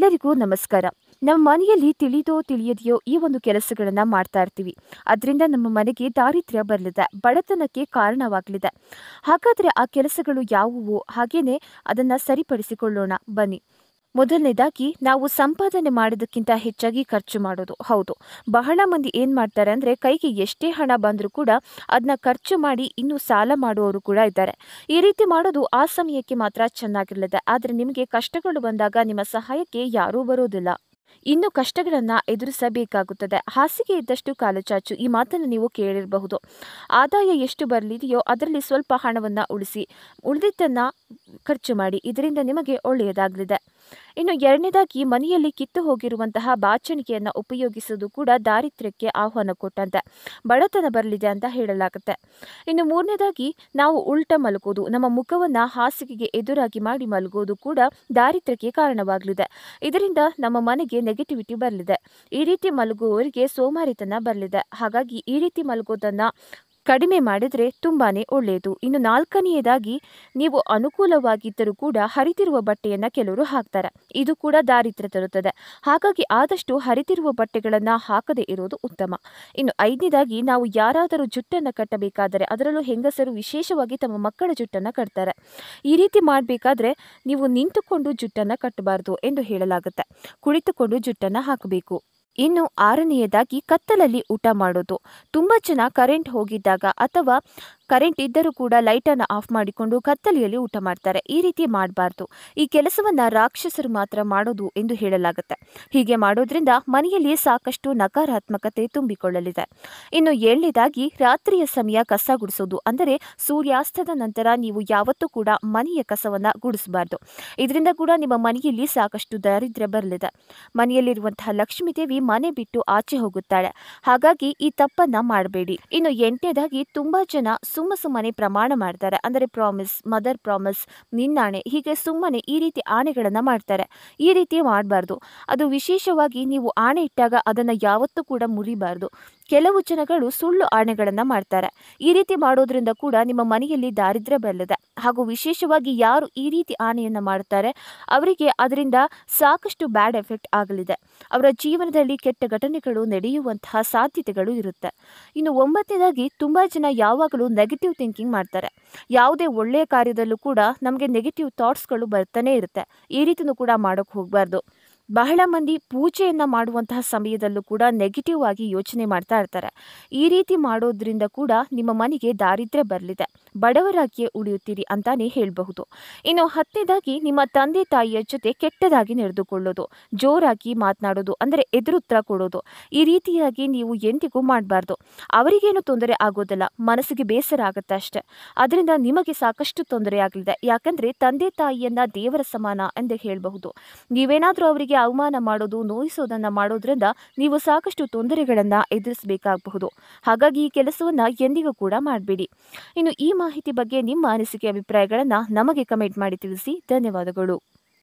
ಎಲ್ಲರಿಗೂ ನಮಸ್ಕಾರ ನಮ್ಮ ಮನೆಯಲ್ಲಿ ತಿಳಿದೋ ತಿಳಿಯದೆಯೋ ಈ ಒಂದು ಕೆಲಸಗಳನ್ನು ಮಾಡ್ತಾ ಇರ್ತೀವಿ ಅದರಿಂದ ನಮ್ಮ ಮನೆಗೆ ದಾರಿದ್ರ್ಯ ಬರಲಿದೆ ಬಡತನಕ್ಕೆ ಕಾರಣವಾಗಲಿದೆ ಹಾಗಾದ್ರೆ ಆ ಕೆಲಸಗಳು ಯಾವುವು ಹಾಗೇನೆ ಅದನ್ನು ಸರಿಪಡಿಸಿಕೊಳ್ಳೋಣ ಬನ್ನಿ ಮೊದಲನೇದಾಗಿ ನಾವು ಸಂಪಾದನೆ ಮಾಡೋದಕ್ಕಿಂತ ಹೆಚ್ಚಾಗಿ ಖರ್ಚು ಮಾಡೋದು ಹೌದು ಬಹಳ ಮಂದಿ ಏನು ಮಾಡ್ತಾರೆ ಅಂದರೆ ಕೈಗೆ ಎಷ್ಟೇ ಹಣ ಬಂದರೂ ಕೂಡ ಅದನ್ನ ಖರ್ಚು ಮಾಡಿ ಇನ್ನೂ ಸಾಲ ಮಾಡುವವರು ಕೂಡ ಇದ್ದಾರೆ ಈ ರೀತಿ ಮಾಡೋದು ಆ ಸಮಯಕ್ಕೆ ಮಾತ್ರ ಚೆನ್ನಾಗಿರಲಿದೆ ಆದರೆ ನಿಮಗೆ ಕಷ್ಟಗಳು ಬಂದಾಗ ನಿಮ್ಮ ಸಹಾಯಕ್ಕೆ ಯಾರೂ ಬರೋದಿಲ್ಲ ಇನ್ನು ಕಷ್ಟಗಳನ್ನು ಎದುರಿಸಬೇಕಾಗುತ್ತದೆ ಹಾಸಿಗೆ ಇದ್ದಷ್ಟು ಕಾಲು ಚಾಚು ಈ ಮಾತನ್ನು ನೀವು ಕೇಳಿರಬಹುದು ಆದಾಯ ಎಷ್ಟು ಬರಲಿದೆಯೋ ಅದರಲ್ಲಿ ಸ್ವಲ್ಪ ಹಣವನ್ನು ಉಳಿಸಿ ಉಳಿದಿದ್ದನ್ನು ಖರ್ಚು ಮಾಡಿ ಇದರಿಂದ ನಿಮಗೆ ಒಳ್ಳೆಯದಾಗಲಿದೆ ಇನ್ನು ಎರಡನೇದಾಗಿ ಮನೆಯಲ್ಲಿ ಕಿತ್ತು ಹೋಗಿರುವಂತಹ ಬಾಚಣಿಕೆಯನ್ನು ಉಪಯೋಗಿಸುವುದು ಕೂಡ ದಾರಿದ್ರ್ಯಕ್ಕೆ ಆಹ್ವಾನ ಕೊಟ್ಟಂತೆ ಬಡತನ ಬರಲಿದೆ ಅಂತ ಹೇಳಲಾಗುತ್ತೆ ಇನ್ನು ಮೂರನೇದಾಗಿ ನಾವು ಉಲ್ಟ ಮಲಗೋದು ನಮ್ಮ ಮುಖವನ್ನ ಹಾಸಿಗೆಗೆ ಎದುರಾಗಿ ಮಾಡಿ ಮಲಗೋದು ಕೂಡ ದಾರಿದ್ರ್ಯಕ್ಕೆ ಕಾರಣವಾಗಲಿದೆ ಇದರಿಂದ ನಮ್ಮ ಮನೆಗೆ ನೆಗೆಟಿವಿಟಿ ಬರಲಿದೆ ಈ ರೀತಿ ಮಲಗುವವರಿಗೆ ಸೋಮಾರಿತನ ಬರಲಿದೆ ಹಾಗಾಗಿ ಈ ರೀತಿ ಮಲಗೋದನ್ನ ಕಡಿಮೆ ಮಾಡಿದರೆ ತುಂಬಾ ಒಳ್ಳೆಯದು ಇನ್ನು ನಾಲ್ಕನೆಯದಾಗಿ ನೀವು ಅನುಕೂಲವಾಗಿದ್ದರೂ ಕೂಡ ಹರಿತಿರುವ ಬಟ್ಟೆಯನ್ನು ಕೆಲವರು ಹಾಕ್ತಾರೆ ಇದು ಕೂಡ ದಾರಿದ್ರ್ಯ ತರುತ್ತದೆ ಹಾಗಾಗಿ ಆದಷ್ಟು ಹರಿತಿರುವ ಬಟ್ಟೆಗಳನ್ನು ಹಾಕದೇ ಇರುವುದು ಉತ್ತಮ ಇನ್ನು ಐದನೇದಾಗಿ ನಾವು ಯಾರಾದರೂ ಜುಟ್ಟನ್ನು ಕಟ್ಟಬೇಕಾದರೆ ಅದರಲ್ಲೂ ಹೆಂಗಸರು ವಿಶೇಷವಾಗಿ ತಮ್ಮ ಮಕ್ಕಳ ಜುಟ್ಟನ್ನು ಕಟ್ತಾರೆ ಈ ರೀತಿ ಮಾಡಬೇಕಾದ್ರೆ ನೀವು ನಿಂತುಕೊಂಡು ಜುಟ್ಟನ್ನು ಕಟ್ಟಬಾರದು ಎಂದು ಹೇಳಲಾಗುತ್ತೆ ಕುಳಿತುಕೊಂಡು ಜುಟ್ಟನ್ನು ಹಾಕಬೇಕು ಇನ್ನು ಆರನೆಯದಾಗಿ ಕತ್ತಲಲ್ಲಿ ಊಟ ಮಾಡೋದು ತುಂಬ ಜನ ಕರೆಂಟ್ ಹೋಗಿದ್ದಾಗ ಅಥವಾ ಕರೆಂಟ್ ಇದ್ದರೂ ಕೂಡ ಲೈಟನ್ನು ಆಫ್ ಮಾಡಿಕೊಂಡು ಕತ್ತಲೆಯಲ್ಲಿ ಊಟ ಮಾಡ್ತಾರೆ ಈ ರೀತಿ ಮಾಡಬಾರ್ದು ಈ ಕೆಲಸವನ್ನ ರಾಕ್ಷಸರು ಮಾತ್ರ ಮಾಡೋದು ಎಂದು ಹೇಳಲಾಗುತ್ತೆ ಹೀಗೆ ಮಾಡೋದ್ರಿಂದ ಮನೆಯಲ್ಲಿ ಸಾಕಷ್ಟು ನಕಾರಾತ್ಮಕತೆ ತುಂಬಿಕೊಳ್ಳಲಿದೆ ಇನ್ನು ಏಳನೇದಾಗಿ ರಾತ್ರಿಯ ಸಮಯ ಕಸ ಗುಡಿಸೋದು ಅಂದರೆ ಸೂರ್ಯಾಸ್ತದ ನಂತರ ನೀವು ಯಾವತ್ತೂ ಕೂಡ ಮನೆಯ ಕಸವನ್ನ ಗುಡಿಸಬಾರ್ದು ಇದರಿಂದ ಕೂಡ ನಿಮ್ಮ ಮನೆಯಲ್ಲಿ ಸಾಕಷ್ಟು ದಾರಿದ್ರ್ಯ ಬರಲಿದೆ ಮನೆಯಲ್ಲಿರುವಂತಹ ಲಕ್ಷ್ಮೀ ದೇವಿ ಮನೆ ಬಿಟ್ಟು ಆಚೆ ಹೋಗುತ್ತಾಳೆ ಹಾಗಾಗಿ ಈ ತಪ್ಪನ್ನ ಮಾಡಬೇಡಿ ಇನ್ನು ಎಂಟನೇದಾಗಿ ತುಂಬಾ ಜನ ಸುಮ್ಮ ಸುಮ್ಮನೆ ಪ್ರಮಾಣ ಮಾಡ್ತಾರೆ ಅಂದರೆ ಪ್ರಾಮಿಸ್ ಮದರ್ ಪ್ರಾಮಿಸ್ ನಿನ್ನಾಣೆ ಹೀಗೆ ಸುಮ್ಮನೆ ಈ ರೀತಿ ಆಣೆಗಳನ್ನು ಮಾಡ್ತಾರೆ ಈ ರೀತಿ ಮಾಡಬಾರ್ದು ಅದು ವಿಶೇಷವಾಗಿ ನೀವು ಆಣೆ ಇಟ್ಟಾಗ ಅದನ್ನು ಯಾವತ್ತೂ ಕೂಡ ಮುರಿಬಾರ್ದು ಕೆಲವು ಜನಗಳು ಸುಳ್ಳು ಆಣೆಗಳನ್ನು ಮಾಡ್ತಾರೆ ಈ ರೀತಿ ಮಾಡೋದ್ರಿಂದ ಕೂಡ ನಿಮ್ಮ ಮನೆಯಲ್ಲಿ ದಾರಿದ್ರ್ಯ ಬರಲಿದೆ ಹಾಗೂ ವಿಶೇಷವಾಗಿ ಯಾರು ಈ ರೀತಿ ಆನೆಯನ್ನು ಮಾಡುತ್ತಾರೆ ಅವರಿಗೆ ಅದರಿಂದ ಸಾಕಷ್ಟು ಬ್ಯಾಡ್ ಎಫೆಕ್ಟ್ ಆಗಲಿದೆ ಅವರ ಜೀವನದಲ್ಲಿ ಕೆಟ್ಟ ಘಟನೆಗಳು ನಡೆಯುವಂತಹ ಸಾಧ್ಯತೆಗಳು ಇರುತ್ತೆ ಇನ್ನು ಒಂಬತ್ತನೇದಾಗಿ ತುಂಬ ಜನ ಯಾವಾಗಲೂ ನೆಗೆಟಿವ್ ಥಿಂಕಿಂಗ್ ಮಾಡ್ತಾರೆ ಯಾವುದೇ ಒಳ್ಳೆಯ ಕಾರ್ಯದಲ್ಲೂ ಕೂಡ ನಮಗೆ ನೆಗೆಟಿವ್ ಥಾಟ್ಸ್ಗಳು ಬರ್ತಾನೆ ಇರುತ್ತೆ ಈ ರೀತಿಯೂ ಕೂಡ ಮಾಡೋಕ್ಕೆ ಹೋಗಬಾರ್ದು ಬಹಳ ಮಂದಿ ಪೂಜೆಯನ್ನು ಮಾಡುವಂತಹ ಸಮಯದಲ್ಲೂ ಕೂಡ ನೆಗೆಟಿವ್ ಆಗಿ ಯೋಚನೆ ಮಾಡ್ತಾ ಇರ್ತಾರೆ ಈ ರೀತಿ ಮಾಡೋದ್ರಿಂದ ಕೂಡ ನಿಮ್ಮ ಮನೆಗೆ ದಾರಿದ್ರ್ಯ ಬರಲಿದೆ ಬಡವರಾಗಿಯೇ ಉಳಿಯುತ್ತೀರಿ ಅಂತಾನೆ ಹೇಳಬಹುದು ಇನ್ನು ಹತ್ತನೇದಾಗಿ ನಿಮ್ಮ ತಂದೆ ತಾಯಿಯ ಜೊತೆ ಕೆಟ್ಟದಾಗಿ ನಡೆದುಕೊಳ್ಳೋದು ಜೋರಾಗಿ ಮಾತನಾಡೋದು ಅಂದರೆ ಎದುರುತ್ತರ ಕೊಡೋದು ಈ ರೀತಿಯಾಗಿ ನೀವು ಎಂದಿಗೂ ಮಾಡಬಾರ್ದು ಅವರಿಗೇನು ತೊಂದರೆ ಆಗೋದಲ್ಲ ಮನಸ್ಸಿಗೆ ಬೇಸರ ಆಗುತ್ತೆ ಅಷ್ಟೆ ಅದರಿಂದ ನಿಮಗೆ ಸಾಕಷ್ಟು ತೊಂದರೆ ಆಗಲಿದೆ ಯಾಕಂದರೆ ತಂದೆ ತಾಯಿಯನ್ನ ದೇವರ ಸಮಾನ ಎಂದು ಹೇಳಬಹುದು ನೀವೇನಾದರೂ ಅವರಿಗೆ ಅವಮಾನ ಮಾಡೋದು ನೋಯಿಸೋದನ್ನು ಮಾಡೋದ್ರಿಂದ ನೀವು ಸಾಕಷ್ಟು ತೊಂದರೆಗಳನ್ನು ಎದುರಿಸಬೇಕಾಗಬಹುದು ಹಾಗಾಗಿ ಈ ಕೆಲಸವನ್ನು ಎಂದಿಗೂ ಕೂಡ ಮಾಡಬೇಡಿ ಇನ್ನು ಈ ಮಾಹಿತಿ ಬಗ್ಗೆ ನಿಮ್ಮ ಅನಿಸಿಕೆ ಅಭಿಪ್ರಾಯಗಳನ್ನು ನಮಗೆ ಕಮೆಂಟ್ ಮಾಡಿ ತಿಳಿಸಿ ಧನ್ಯವಾದಗಳು